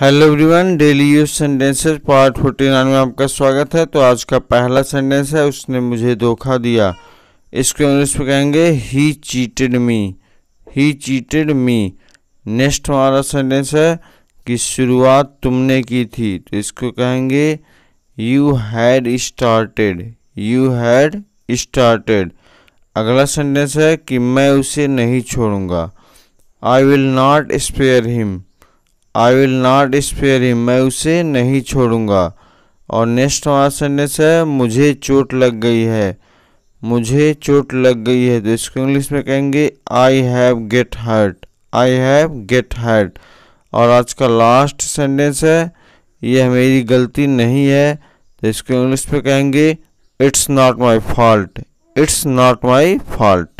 hello everyone daily use sentences part forty nine में आपका स्वागत है तो आज का पहला सेंटेंस है उसने मुझे धोखा दिया इसको इंग्लिश में कहेंगे he cheated me he cheated me next हमारा सेंटेंस है कि शुरुआत तुमने की थी तो इसको कहेंगे you had started you had started अगला सेंटेंस है कि मैं उसे नहीं छोड़ूंगा I will not spare him I will not spare him मैं उसे नहीं छोड़ूंगा और नेक्स्ट हमारा सेंटेंस है मुझे चोट लग गई है मुझे चोट लग गई है तो इसको इंग्लिश में कहेंगे I have get hurt I have get hurt और आज का लास्ट सेंटेंस है यह मेरी गलती नहीं है तो इसको इंग्लिश में कहेंगे it's not my fault it's not my fault